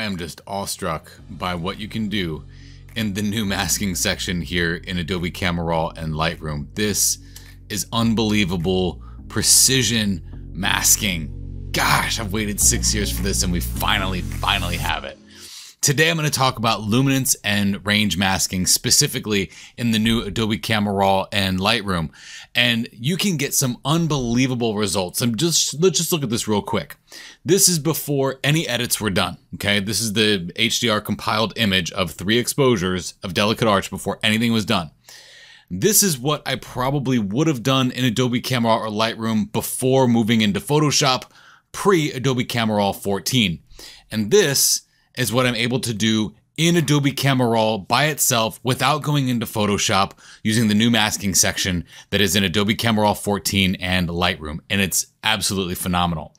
I am just awestruck by what you can do in the new masking section here in Adobe Camera Raw and Lightroom. This is unbelievable precision masking. Gosh, I've waited six years for this and we finally, finally have it. Today I'm going to talk about luminance and range masking specifically in the new Adobe Camera Raw and Lightroom. And you can get some unbelievable results. I'm just let's just look at this real quick. This is before any edits were done, okay? This is the HDR compiled image of three exposures of Delicate Arch before anything was done. This is what I probably would have done in Adobe Camera Raw or Lightroom before moving into Photoshop pre Adobe Camera Raw 14. And this is what I'm able to do in Adobe Camera Raw by itself without going into Photoshop using the new masking section that is in Adobe Camera Raw 14 and Lightroom. And it's absolutely phenomenal.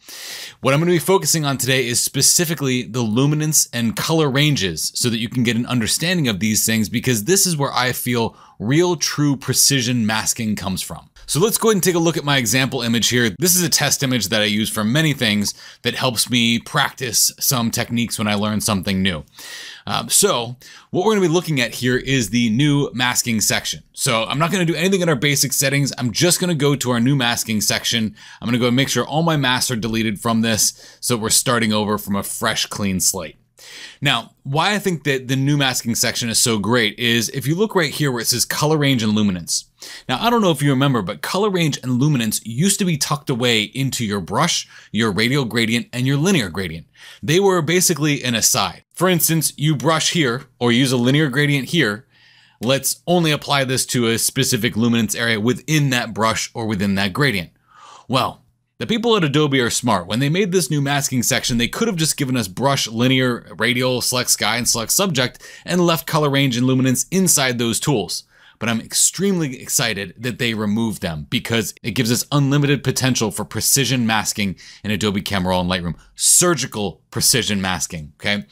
What I'm going to be focusing on today is specifically the luminance and color ranges so that you can get an understanding of these things because this is where I feel real true precision masking comes from. So let's go ahead and take a look at my example image here. This is a test image that I use for many things that helps me practice some techniques when I learn something new. Um, so what we're gonna be looking at here is the new masking section. So I'm not gonna do anything in our basic settings. I'm just gonna go to our new masking section. I'm gonna go and make sure all my masks are deleted from this so we're starting over from a fresh, clean slate. Now, why I think that the new masking section is so great is if you look right here where it says color range and luminance, now, I don't know if you remember, but color range and luminance used to be tucked away into your brush, your radial gradient, and your linear gradient. They were basically an aside. For instance, you brush here or use a linear gradient here. Let's only apply this to a specific luminance area within that brush or within that gradient. Well, the people at Adobe are smart. When they made this new masking section, they could have just given us brush, linear, radial, select sky, and select subject, and left color range and luminance inside those tools but I'm extremely excited that they removed them because it gives us unlimited potential for precision masking in Adobe Camera Raw and Lightroom, surgical precision masking, okay?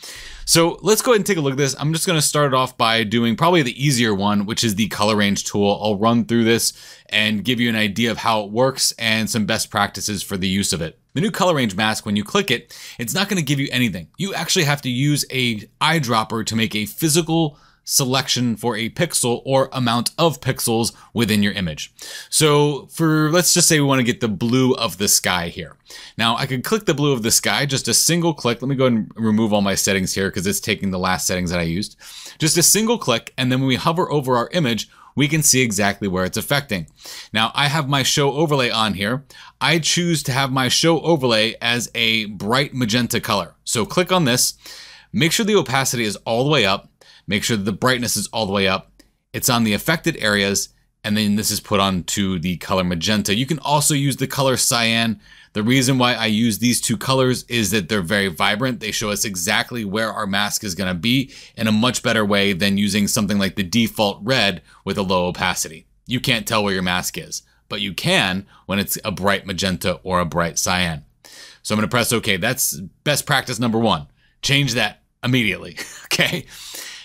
So let's go ahead and take a look at this. I'm just gonna start it off by doing probably the easier one, which is the color range tool. I'll run through this and give you an idea of how it works and some best practices for the use of it. The new color range mask, when you click it, it's not gonna give you anything. You actually have to use a eyedropper to make a physical selection for a pixel or amount of pixels within your image. So for, let's just say we want to get the blue of the sky here. Now I could click the blue of the sky, just a single click. Let me go and remove all my settings here because it's taking the last settings that I used. Just a single click. And then when we hover over our image, we can see exactly where it's affecting. Now I have my show overlay on here. I choose to have my show overlay as a bright magenta color. So click on this, make sure the opacity is all the way up Make sure that the brightness is all the way up. It's on the affected areas, and then this is put onto the color magenta. You can also use the color cyan. The reason why I use these two colors is that they're very vibrant. They show us exactly where our mask is gonna be in a much better way than using something like the default red with a low opacity. You can't tell where your mask is, but you can when it's a bright magenta or a bright cyan. So I'm gonna press okay. That's best practice number one. Change that immediately, okay?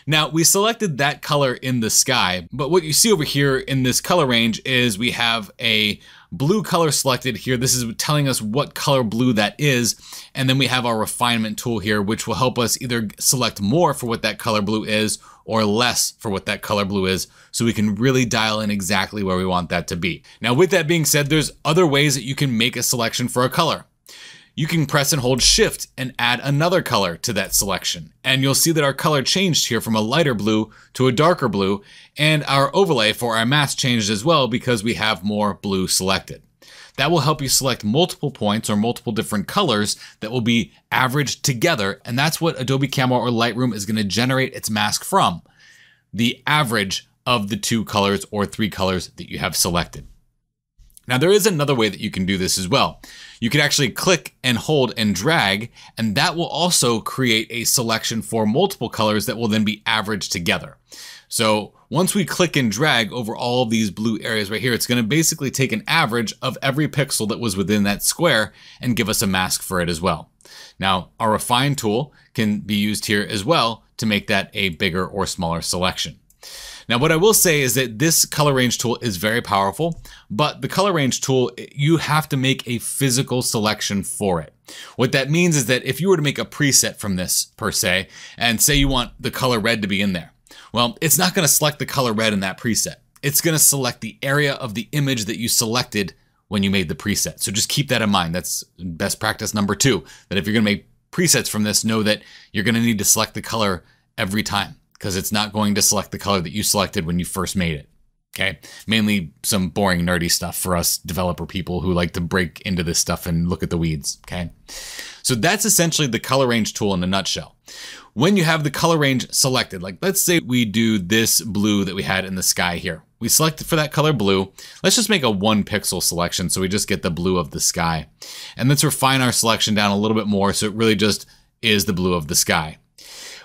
Now we selected that color in the sky, but what you see over here in this color range is we have a blue color selected here. This is telling us what color blue that is. And then we have our refinement tool here, which will help us either select more for what that color blue is or less for what that color blue is. So we can really dial in exactly where we want that to be. Now, with that being said, there's other ways that you can make a selection for a color you can press and hold shift and add another color to that selection. And you'll see that our color changed here from a lighter blue to a darker blue, and our overlay for our mask changed as well because we have more blue selected. That will help you select multiple points or multiple different colors that will be averaged together, and that's what Adobe Camera or Lightroom is gonna generate its mask from, the average of the two colors or three colors that you have selected. Now there is another way that you can do this as well. You can actually click and hold and drag, and that will also create a selection for multiple colors that will then be averaged together. So once we click and drag over all of these blue areas right here, it's gonna basically take an average of every pixel that was within that square and give us a mask for it as well. Now our refine tool can be used here as well to make that a bigger or smaller selection. Now, what I will say is that this color range tool is very powerful, but the color range tool, you have to make a physical selection for it. What that means is that if you were to make a preset from this per se, and say you want the color red to be in there, well, it's not gonna select the color red in that preset. It's gonna select the area of the image that you selected when you made the preset. So just keep that in mind. That's best practice number two, that if you're gonna make presets from this, know that you're gonna need to select the color every time because it's not going to select the color that you selected when you first made it. Okay. Mainly some boring nerdy stuff for us developer people who like to break into this stuff and look at the weeds. Okay. So that's essentially the color range tool in a nutshell. When you have the color range selected, like let's say we do this blue that we had in the sky here. We selected for that color blue. Let's just make a one pixel selection. So we just get the blue of the sky and let's refine our selection down a little bit more. So it really just is the blue of the sky.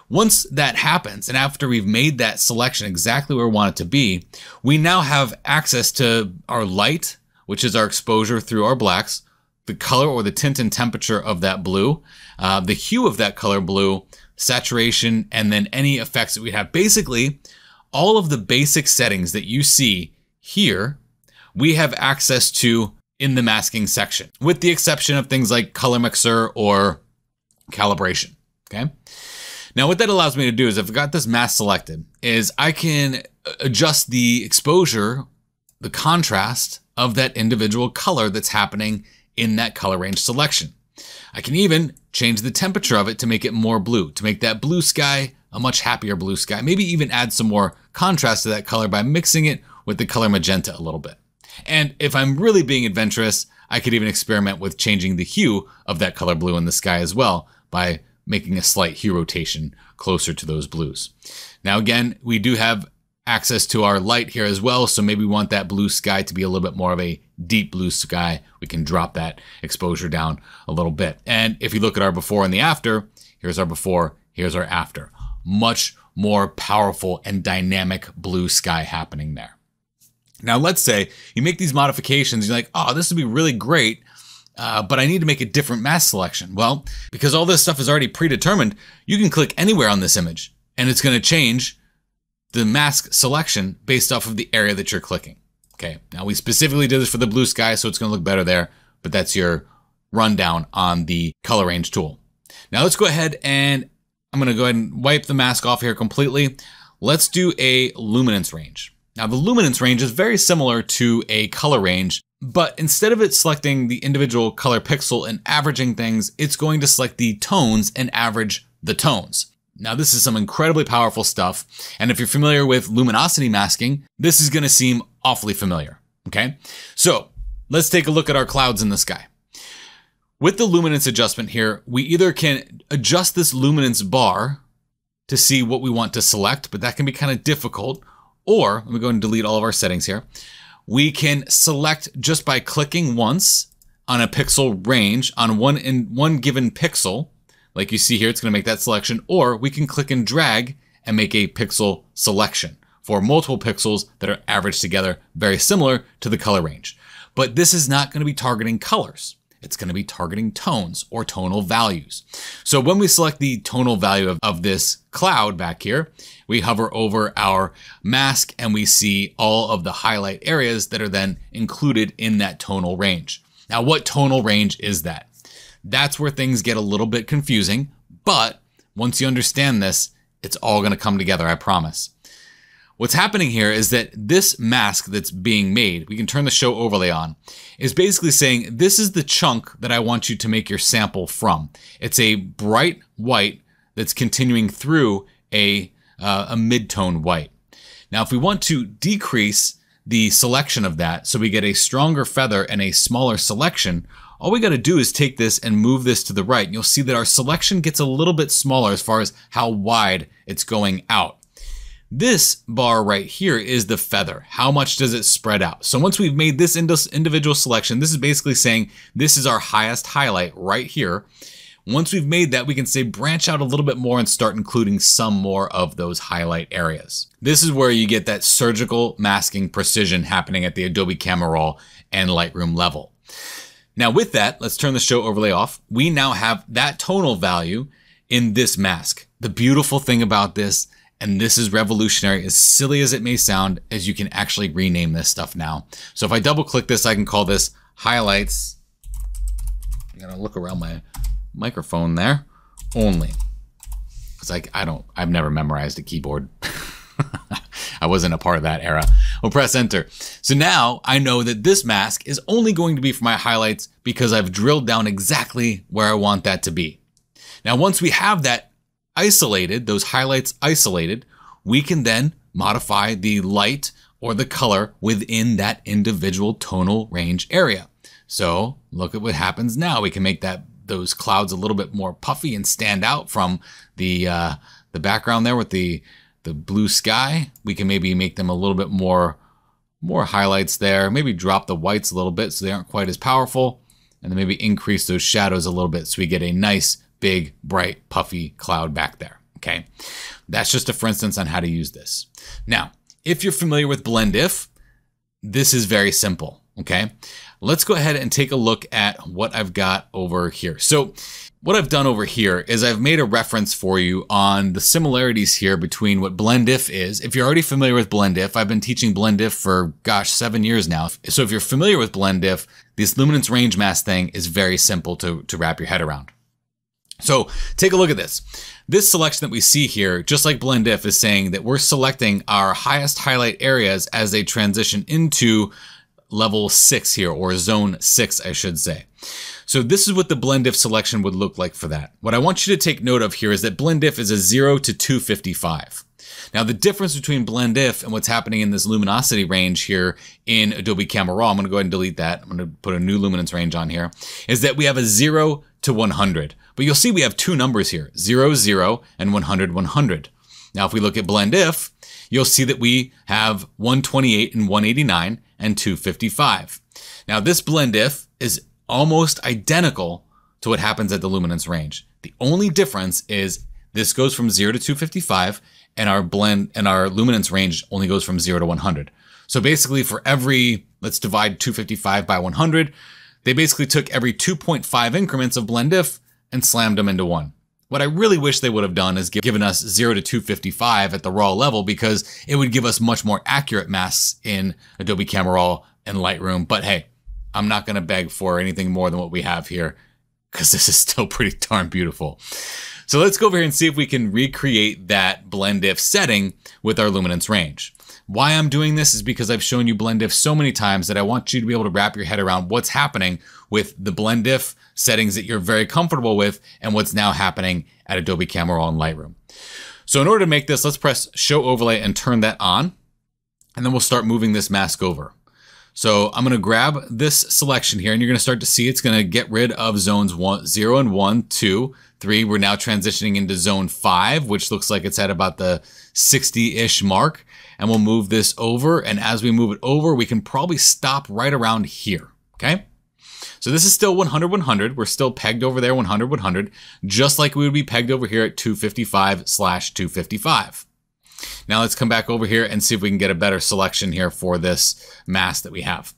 Once that happens, and after we've made that selection exactly where we want it to be, we now have access to our light, which is our exposure through our blacks, the color or the tint and temperature of that blue, uh, the hue of that color blue, saturation, and then any effects that we have. Basically, all of the basic settings that you see here, we have access to in the masking section, with the exception of things like color mixer or calibration, okay? Now what that allows me to do is I've got this mask selected is I can uh, adjust the exposure, the contrast of that individual color that's happening in that color range selection. I can even change the temperature of it to make it more blue, to make that blue sky a much happier blue sky, maybe even add some more contrast to that color by mixing it with the color magenta a little bit. And if I'm really being adventurous, I could even experiment with changing the hue of that color blue in the sky as well by making a slight hue rotation closer to those blues. Now again, we do have access to our light here as well, so maybe we want that blue sky to be a little bit more of a deep blue sky. We can drop that exposure down a little bit. And if you look at our before and the after, here's our before, here's our after. Much more powerful and dynamic blue sky happening there. Now, let's say you make these modifications, you're like, oh, this would be really great uh, but I need to make a different mask selection. Well, because all this stuff is already predetermined, you can click anywhere on this image and it's going to change the mask selection based off of the area that you're clicking. Okay, now we specifically did this for the blue sky, so it's going to look better there, but that's your rundown on the color range tool. Now let's go ahead and I'm going to go ahead and wipe the mask off here completely. Let's do a luminance range. Now the luminance range is very similar to a color range but instead of it selecting the individual color pixel and averaging things, it's going to select the tones and average the tones. Now this is some incredibly powerful stuff, and if you're familiar with luminosity masking, this is gonna seem awfully familiar, okay? So let's take a look at our clouds in the sky. With the luminance adjustment here, we either can adjust this luminance bar to see what we want to select, but that can be kind of difficult, or let me go and delete all of our settings here we can select just by clicking once on a pixel range on one in one given pixel. Like you see here, it's going to make that selection, or we can click and drag and make a pixel selection for multiple pixels that are averaged together, very similar to the color range. But this is not going to be targeting colors it's going to be targeting tones or tonal values. So when we select the tonal value of, of, this cloud back here, we hover over our mask and we see all of the highlight areas that are then included in that tonal range. Now, what tonal range is that? That's where things get a little bit confusing, but once you understand this, it's all going to come together, I promise. What's happening here is that this mask that's being made, we can turn the show overlay on, is basically saying this is the chunk that I want you to make your sample from. It's a bright white that's continuing through a, uh, a mid-tone white. Now, if we want to decrease the selection of that so we get a stronger feather and a smaller selection, all we got to do is take this and move this to the right. And you'll see that our selection gets a little bit smaller as far as how wide it's going out. This bar right here is the feather. How much does it spread out? So once we've made this individual selection, this is basically saying this is our highest highlight right here. Once we've made that, we can say branch out a little bit more and start including some more of those highlight areas. This is where you get that surgical masking precision happening at the Adobe Camera Raw and Lightroom level. Now with that, let's turn the show overlay off. We now have that tonal value in this mask. The beautiful thing about this and this is revolutionary, as silly as it may sound, as you can actually rename this stuff now. So if I double click this, I can call this highlights. I'm gonna look around my microphone there only. Cause I, I don't, I've never memorized a keyboard. I wasn't a part of that era. We'll press enter. So now I know that this mask is only going to be for my highlights because I've drilled down exactly where I want that to be. Now, once we have that, isolated, those highlights isolated, we can then modify the light or the color within that individual tonal range area. So look at what happens now. We can make that those clouds a little bit more puffy and stand out from the uh, the background there with the the blue sky. We can maybe make them a little bit more more highlights there. Maybe drop the whites a little bit so they aren't quite as powerful, and then maybe increase those shadows a little bit so we get a nice big, bright, puffy cloud back there. Okay. That's just a for instance on how to use this. Now, if you're familiar with Blendif, this is very simple. Okay. Let's go ahead and take a look at what I've got over here. So what I've done over here is I've made a reference for you on the similarities here between what Blendif is. If you're already familiar with Blendif, I've been teaching Blendif for, gosh, seven years now. So if you're familiar with Blendif, this luminance range mass thing is very simple to, to wrap your head around. So take a look at this. This selection that we see here, just like BlendIf is saying that we're selecting our highest highlight areas as they transition into level six here, or zone six, I should say. So this is what the BlendIf selection would look like for that. What I want you to take note of here is that BlendIf is a zero to 255. Now the difference between BlendIf and what's happening in this luminosity range here in Adobe Camera Raw, I'm gonna go ahead and delete that. I'm gonna put a new luminance range on here, is that we have a zero to 100 but you'll see we have two numbers here, 0, 0, and 100, 100. Now, if we look at blend if, you'll see that we have 128 and 189 and 255. Now, this blend if is almost identical to what happens at the luminance range. The only difference is this goes from 0 to 255 and our blend and our luminance range only goes from 0 to 100. So basically for every let's divide 255 by 100, they basically took every 2.5 increments of blend if and slammed them into one. What I really wish they would have done is given us 0 to 255 at the raw level because it would give us much more accurate masks in Adobe Camera Raw and Lightroom. But hey, I'm not going to beg for anything more than what we have here because this is still pretty darn beautiful. So let's go over here and see if we can recreate that blend if setting with our luminance range. Why I'm doing this is because I've shown you blend if so many times that I want you to be able to wrap your head around what's happening with the blend if settings that you're very comfortable with and what's now happening at Adobe Camera Raw and Lightroom. So in order to make this, let's press Show Overlay and turn that on. And then we'll start moving this mask over. So I'm going to grab this selection here and you're going to start to see it's going to get rid of zones 0 and 1, 2, 3. We're now transitioning into zone 5, which looks like it's at about the 60-ish mark. And we'll move this over. And as we move it over, we can probably stop right around here. Okay. So this is still 100, 100. We're still pegged over there 100, 100, just like we would be pegged over here at 255 slash 255. Now let's come back over here and see if we can get a better selection here for this mass that we have.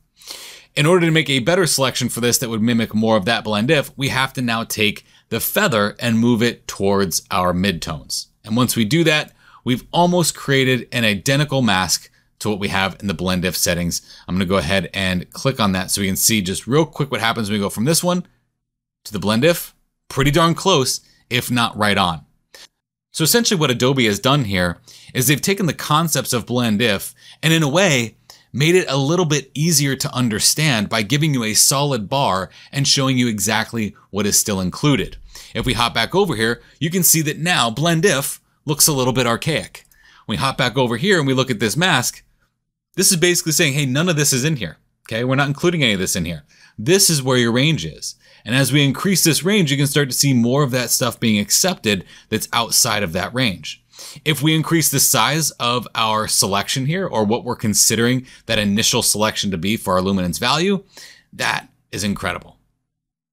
In order to make a better selection for this that would mimic more of that blend if, we have to now take the feather and move it towards our midtones. And once we do that, we've almost created an identical mask to what we have in the Blend If settings. I'm gonna go ahead and click on that so we can see just real quick what happens when we go from this one to the Blend If. Pretty darn close, if not right on. So essentially what Adobe has done here is they've taken the concepts of Blend If and in a way, made it a little bit easier to understand by giving you a solid bar and showing you exactly what is still included. If we hop back over here, you can see that now Blend If looks a little bit archaic. We hop back over here and we look at this mask, this is basically saying, hey, none of this is in here. Okay, we're not including any of this in here. This is where your range is. And as we increase this range, you can start to see more of that stuff being accepted that's outside of that range. If we increase the size of our selection here, or what we're considering that initial selection to be for our luminance value, that is incredible.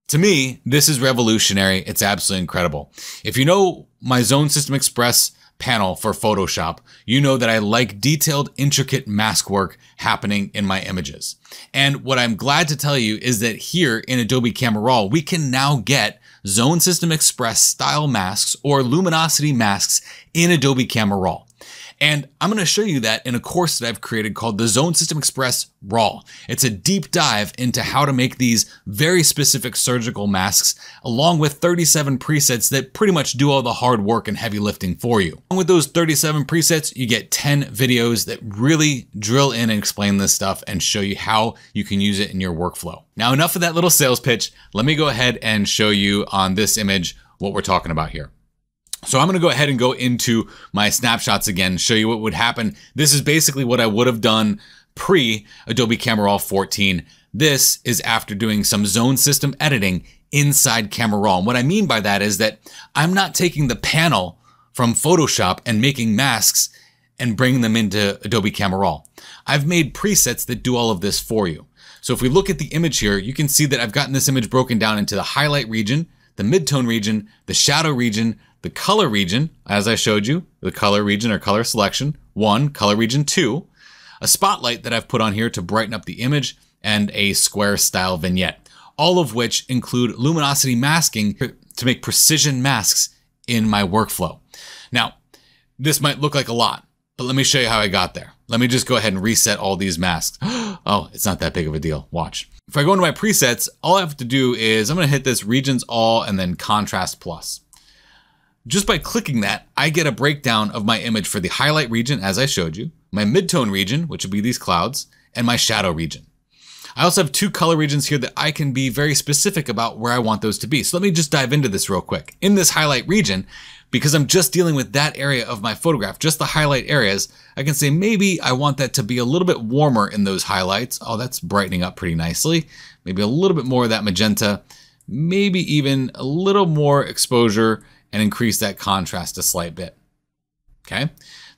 To me, this is revolutionary. It's absolutely incredible. If you know my Zone System Express panel for Photoshop, you know that I like detailed, intricate mask work happening in my images. And what I'm glad to tell you is that here in Adobe Camera Raw, we can now get Zone System Express style masks or luminosity masks in Adobe Camera Raw. And I'm going to show you that in a course that I've created called the Zone System Express Raw. It's a deep dive into how to make these very specific surgical masks, along with 37 presets that pretty much do all the hard work and heavy lifting for you. Along with those 37 presets, you get 10 videos that really drill in and explain this stuff and show you how you can use it in your workflow. Now, enough of that little sales pitch. Let me go ahead and show you on this image what we're talking about here. So I'm gonna go ahead and go into my snapshots again, show you what would happen. This is basically what I would have done pre Adobe Camera Raw 14. This is after doing some zone system editing inside Camera Raw. And what I mean by that is that I'm not taking the panel from Photoshop and making masks and bringing them into Adobe Camera Raw. I've made presets that do all of this for you. So if we look at the image here, you can see that I've gotten this image broken down into the highlight region, the midtone region, the shadow region, the color region, as I showed you, the color region or color selection, one, color region two, a spotlight that I've put on here to brighten up the image, and a square style vignette, all of which include luminosity masking to make precision masks in my workflow. Now, this might look like a lot, but let me show you how I got there. Let me just go ahead and reset all these masks. oh, it's not that big of a deal. Watch. If I go into my presets, all I have to do is I'm going to hit this regions all and then contrast plus. Just by clicking that, I get a breakdown of my image for the highlight region, as I showed you, my midtone region, which would be these clouds, and my shadow region. I also have two color regions here that I can be very specific about where I want those to be. So let me just dive into this real quick. In this highlight region, because I'm just dealing with that area of my photograph, just the highlight areas, I can say maybe I want that to be a little bit warmer in those highlights. Oh, that's brightening up pretty nicely. Maybe a little bit more of that magenta, maybe even a little more exposure and increase that contrast a slight bit. Okay,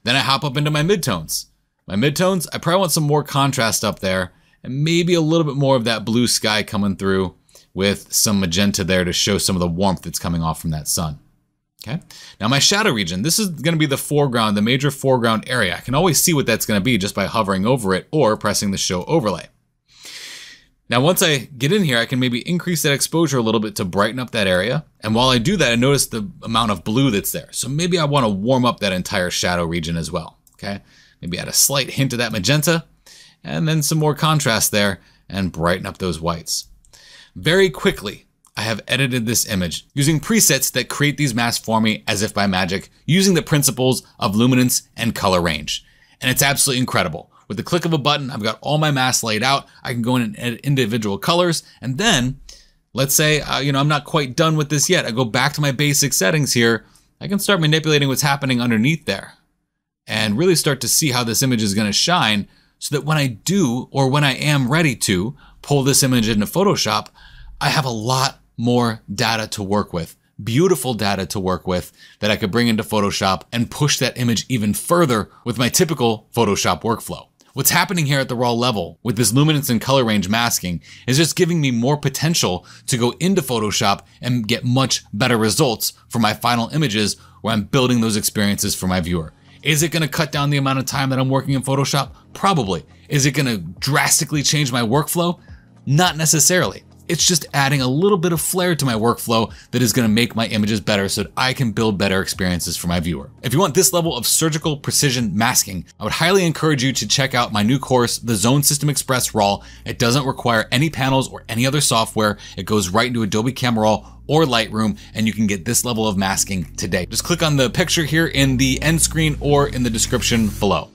then I hop up into my midtones. My midtones, I probably want some more contrast up there and maybe a little bit more of that blue sky coming through with some magenta there to show some of the warmth that's coming off from that sun. Okay. Now my shadow region, this is going to be the foreground, the major foreground area. I can always see what that's going to be just by hovering over it or pressing the show overlay. Now, once I get in here, I can maybe increase that exposure a little bit to brighten up that area. And while I do that, I notice the amount of blue that's there. So maybe I want to warm up that entire shadow region as well. Okay, maybe add a slight hint of that magenta and then some more contrast there and brighten up those whites. Very quickly, I have edited this image using presets that create these masks for me as if by magic, using the principles of luminance and color range. And it's absolutely incredible. With the click of a button, I've got all my masks laid out. I can go in and edit individual colors. And then let's say, uh, you know, I'm not quite done with this yet. I go back to my basic settings here. I can start manipulating what's happening underneath there and really start to see how this image is going to shine so that when I do or when I am ready to pull this image into Photoshop, I have a lot more data to work with, beautiful data to work with that I could bring into Photoshop and push that image even further with my typical Photoshop workflow. What's happening here at the raw level with this luminance and color range masking is just giving me more potential to go into Photoshop and get much better results for my final images where I'm building those experiences for my viewer. Is it gonna cut down the amount of time that I'm working in Photoshop? Probably. Is it gonna drastically change my workflow? Not necessarily. It's just adding a little bit of flair to my workflow that is gonna make my images better so that I can build better experiences for my viewer. If you want this level of surgical precision masking, I would highly encourage you to check out my new course, The Zone System Express RAW. It doesn't require any panels or any other software. It goes right into Adobe Camera Raw or Lightroom, and you can get this level of masking today. Just click on the picture here in the end screen or in the description below.